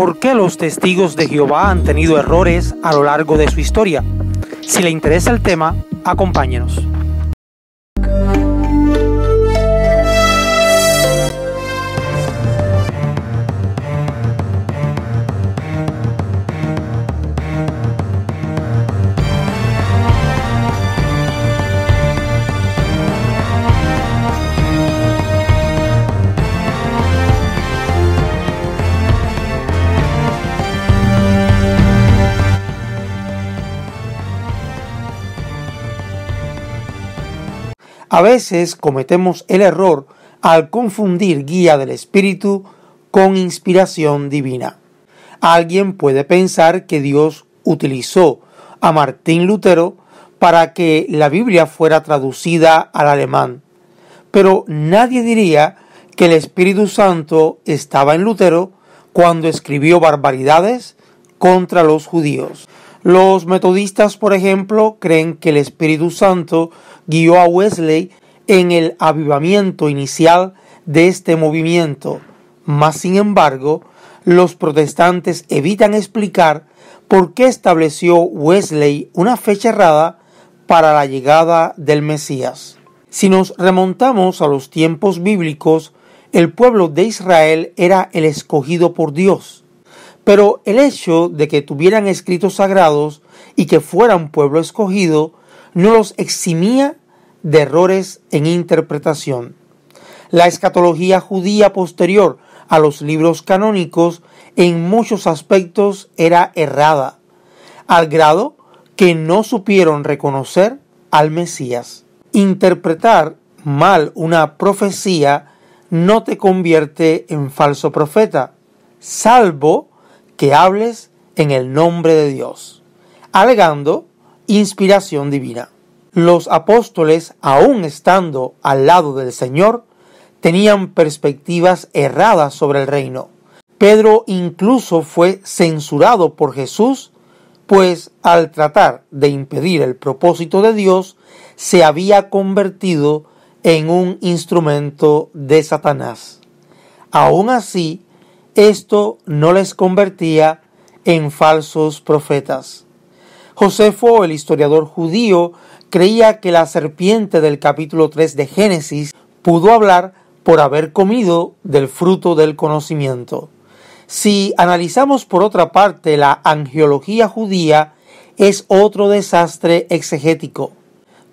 por qué los testigos de Jehová han tenido errores a lo largo de su historia. Si le interesa el tema, acompáñenos. A veces cometemos el error al confundir guía del Espíritu con inspiración divina. Alguien puede pensar que Dios utilizó a Martín Lutero para que la Biblia fuera traducida al alemán. Pero nadie diría que el Espíritu Santo estaba en Lutero cuando escribió barbaridades contra los judíos. Los metodistas, por ejemplo, creen que el Espíritu Santo guió a Wesley en el avivamiento inicial de este movimiento. Mas, sin embargo, los protestantes evitan explicar por qué estableció Wesley una fecha errada para la llegada del Mesías. Si nos remontamos a los tiempos bíblicos, el pueblo de Israel era el escogido por Dios. Pero el hecho de que tuvieran escritos sagrados y que fueran pueblo escogido no los eximía de errores en interpretación. La escatología judía posterior a los libros canónicos en muchos aspectos era errada, al grado que no supieron reconocer al Mesías. Interpretar mal una profecía no te convierte en falso profeta, salvo que hables en el nombre de Dios, alegando inspiración divina. Los apóstoles, aun estando al lado del Señor, tenían perspectivas erradas sobre el reino. Pedro incluso fue censurado por Jesús, pues al tratar de impedir el propósito de Dios, se había convertido en un instrumento de Satanás. Aun así, esto no les convertía en falsos profetas. Josefo, el historiador judío, creía que la serpiente del capítulo 3 de Génesis pudo hablar por haber comido del fruto del conocimiento. Si analizamos por otra parte la angiología judía, es otro desastre exegético.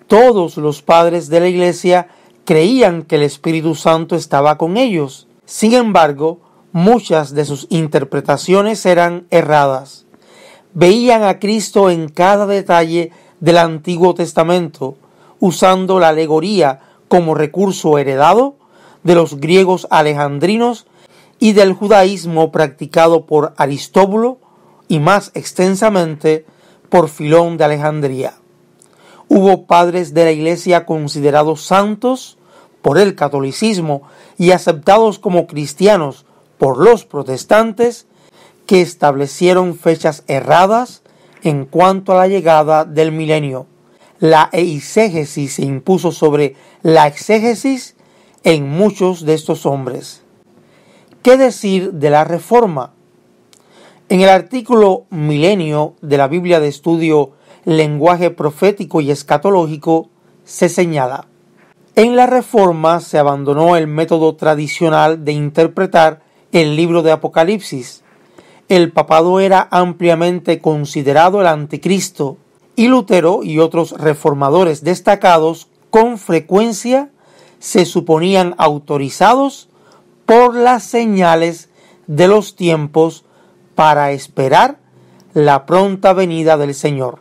Todos los padres de la iglesia creían que el Espíritu Santo estaba con ellos. Sin embargo, muchas de sus interpretaciones eran erradas veían a Cristo en cada detalle del Antiguo Testamento, usando la alegoría como recurso heredado de los griegos alejandrinos y del judaísmo practicado por Aristóbulo y más extensamente por Filón de Alejandría. Hubo padres de la Iglesia considerados santos por el catolicismo y aceptados como cristianos por los protestantes que establecieron fechas erradas en cuanto a la llegada del milenio. La eisegesis se impuso sobre la exégesis en muchos de estos hombres. ¿Qué decir de la reforma? En el artículo Milenio de la Biblia de Estudio Lenguaje Profético y Escatológico se señala, en la reforma se abandonó el método tradicional de interpretar el libro de Apocalipsis el papado era ampliamente considerado el anticristo y Lutero y otros reformadores destacados con frecuencia se suponían autorizados por las señales de los tiempos para esperar la pronta venida del Señor.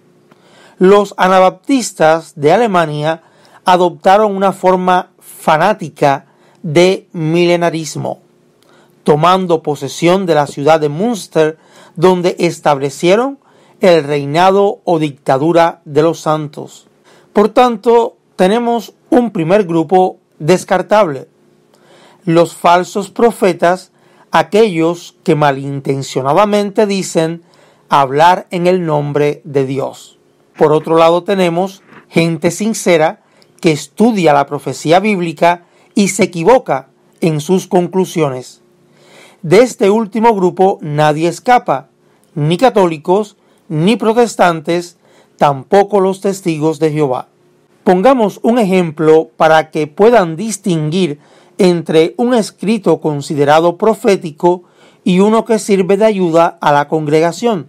Los anabaptistas de Alemania adoptaron una forma fanática de milenarismo tomando posesión de la ciudad de Munster, donde establecieron el reinado o dictadura de los santos. Por tanto, tenemos un primer grupo descartable, los falsos profetas, aquellos que malintencionadamente dicen hablar en el nombre de Dios. Por otro lado tenemos gente sincera que estudia la profecía bíblica y se equivoca en sus conclusiones. De este último grupo nadie escapa, ni católicos, ni protestantes, tampoco los testigos de Jehová. Pongamos un ejemplo para que puedan distinguir entre un escrito considerado profético y uno que sirve de ayuda a la congregación.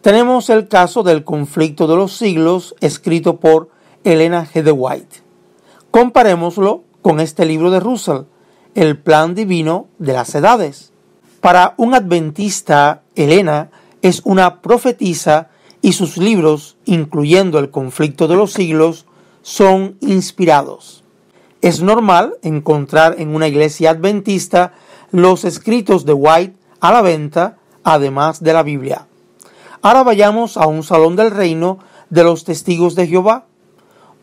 Tenemos el caso del conflicto de los siglos escrito por Elena G. de White. Comparémoslo con este libro de Russell, el plan divino de las edades. Para un adventista, Elena es una profetisa y sus libros, incluyendo El conflicto de los siglos, son inspirados. Es normal encontrar en una iglesia adventista los escritos de White a la venta, además de la Biblia. Ahora vayamos a un salón del reino de los testigos de Jehová.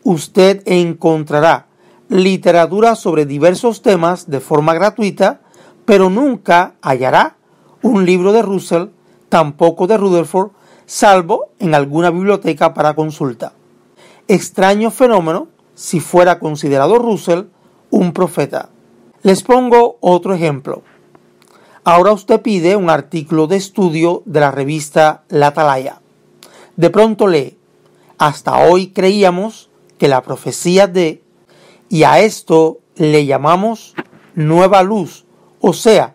Usted encontrará literatura sobre diversos temas de forma gratuita, pero nunca hallará un libro de Russell, tampoco de Rutherford, salvo en alguna biblioteca para consulta. Extraño fenómeno si fuera considerado Russell un profeta. Les pongo otro ejemplo. Ahora usted pide un artículo de estudio de la revista La Atalaya. De pronto lee, hasta hoy creíamos que la profecía de y a esto le llamamos nueva luz, o sea,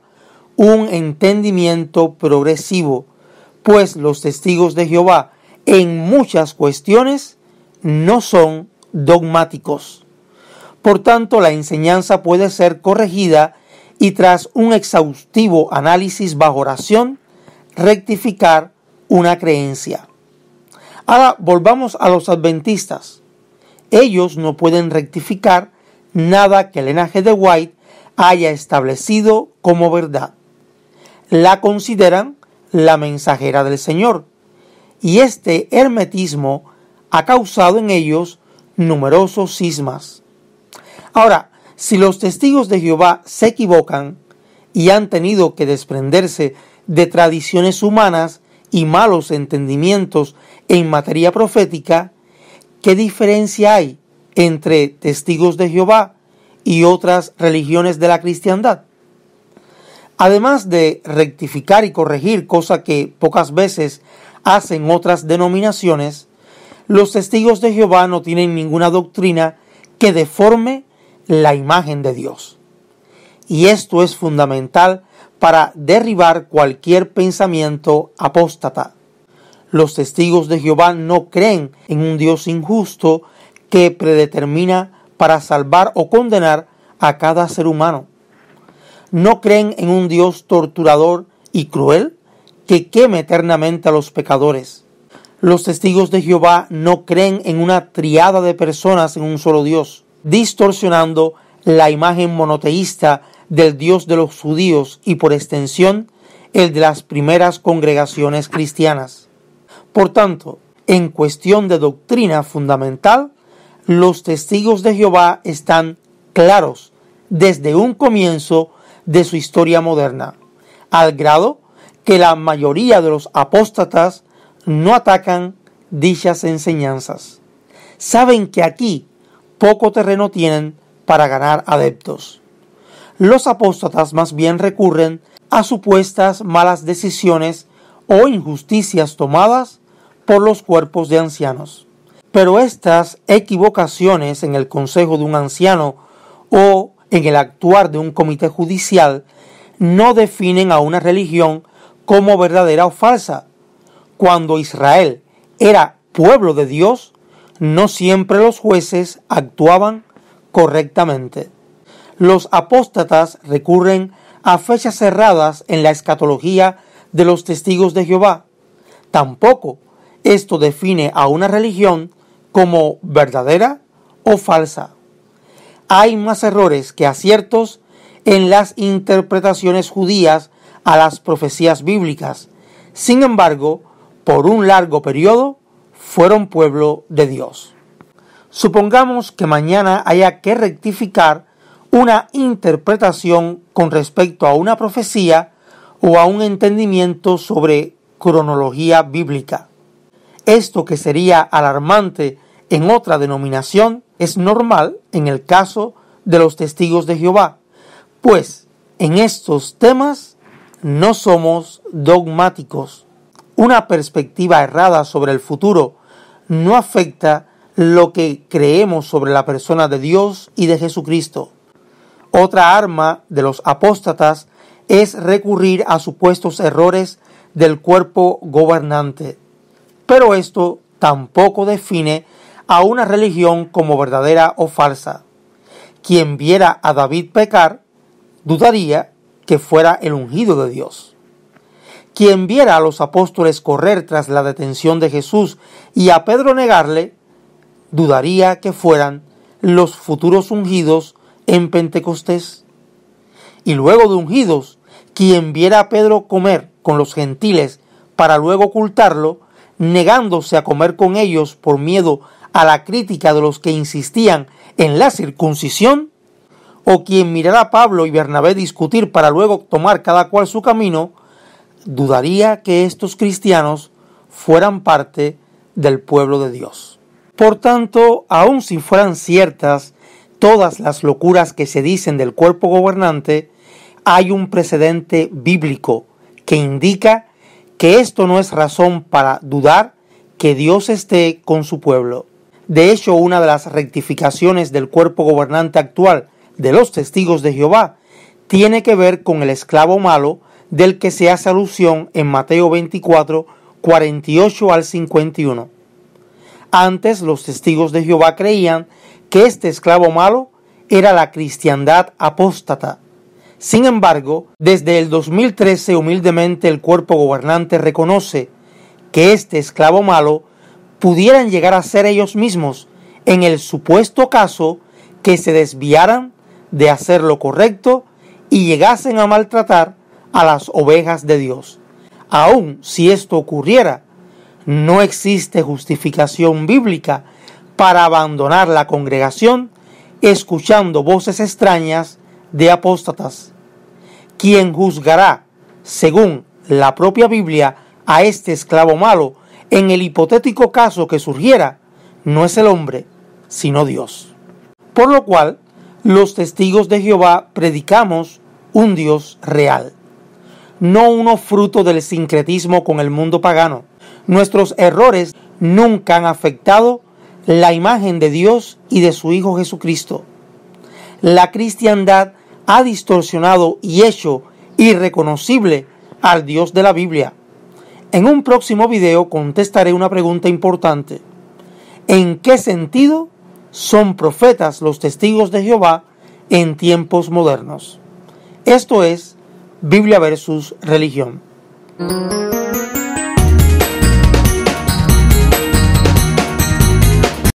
un entendimiento progresivo, pues los testigos de Jehová en muchas cuestiones no son dogmáticos. Por tanto, la enseñanza puede ser corregida y tras un exhaustivo análisis bajo oración, rectificar una creencia. Ahora volvamos a los adventistas. Ellos no pueden rectificar nada que el linaje de White haya establecido como verdad. La consideran la mensajera del Señor, y este hermetismo ha causado en ellos numerosos cismas. Ahora, si los testigos de Jehová se equivocan y han tenido que desprenderse de tradiciones humanas y malos entendimientos en materia profética, ¿Qué diferencia hay entre testigos de Jehová y otras religiones de la cristiandad? Además de rectificar y corregir, cosa que pocas veces hacen otras denominaciones, los testigos de Jehová no tienen ninguna doctrina que deforme la imagen de Dios. Y esto es fundamental para derribar cualquier pensamiento apóstata. Los testigos de Jehová no creen en un Dios injusto que predetermina para salvar o condenar a cada ser humano. No creen en un Dios torturador y cruel que queme eternamente a los pecadores. Los testigos de Jehová no creen en una triada de personas en un solo Dios, distorsionando la imagen monoteísta del Dios de los judíos y por extensión el de las primeras congregaciones cristianas. Por tanto, en cuestión de doctrina fundamental, los testigos de Jehová están claros desde un comienzo de su historia moderna, al grado que la mayoría de los apóstatas no atacan dichas enseñanzas. Saben que aquí poco terreno tienen para ganar adeptos. Los apóstatas más bien recurren a supuestas malas decisiones o injusticias tomadas por los cuerpos de ancianos. Pero estas equivocaciones en el consejo de un anciano o en el actuar de un comité judicial no definen a una religión como verdadera o falsa. Cuando Israel era pueblo de Dios, no siempre los jueces actuaban correctamente. Los apóstatas recurren a fechas cerradas en la escatología de los testigos de Jehová. Tampoco esto define a una religión como verdadera o falsa. Hay más errores que aciertos en las interpretaciones judías a las profecías bíblicas. Sin embargo, por un largo periodo fueron pueblo de Dios. Supongamos que mañana haya que rectificar una interpretación con respecto a una profecía o a un entendimiento sobre cronología bíblica. Esto que sería alarmante en otra denominación es normal en el caso de los testigos de Jehová, pues en estos temas no somos dogmáticos. Una perspectiva errada sobre el futuro no afecta lo que creemos sobre la persona de Dios y de Jesucristo. Otra arma de los apóstatas es recurrir a supuestos errores del cuerpo gobernante pero esto tampoco define a una religión como verdadera o falsa. Quien viera a David pecar, dudaría que fuera el ungido de Dios. Quien viera a los apóstoles correr tras la detención de Jesús y a Pedro negarle, dudaría que fueran los futuros ungidos en Pentecostés. Y luego de ungidos, quien viera a Pedro comer con los gentiles para luego ocultarlo, negándose a comer con ellos por miedo a la crítica de los que insistían en la circuncisión, o quien mirara a Pablo y Bernabé discutir para luego tomar cada cual su camino, dudaría que estos cristianos fueran parte del pueblo de Dios. Por tanto, aun si fueran ciertas todas las locuras que se dicen del cuerpo gobernante, hay un precedente bíblico que indica que esto no es razón para dudar que Dios esté con su pueblo. De hecho, una de las rectificaciones del cuerpo gobernante actual de los testigos de Jehová tiene que ver con el esclavo malo del que se hace alusión en Mateo 24, 48 al 51. Antes los testigos de Jehová creían que este esclavo malo era la cristiandad apóstata, sin embargo, desde el 2013 humildemente el cuerpo gobernante reconoce que este esclavo malo pudieran llegar a ser ellos mismos en el supuesto caso que se desviaran de hacer lo correcto y llegasen a maltratar a las ovejas de Dios. Aun si esto ocurriera, no existe justificación bíblica para abandonar la congregación escuchando voces extrañas de apóstatas quien juzgará, según la propia Biblia, a este esclavo malo en el hipotético caso que surgiera, no es el hombre, sino Dios. Por lo cual, los testigos de Jehová predicamos un Dios real, no uno fruto del sincretismo con el mundo pagano. Nuestros errores nunca han afectado la imagen de Dios y de su Hijo Jesucristo. La cristiandad ha distorsionado y hecho irreconocible al Dios de la Biblia. En un próximo video contestaré una pregunta importante. ¿En qué sentido son profetas los testigos de Jehová en tiempos modernos? Esto es Biblia versus religión.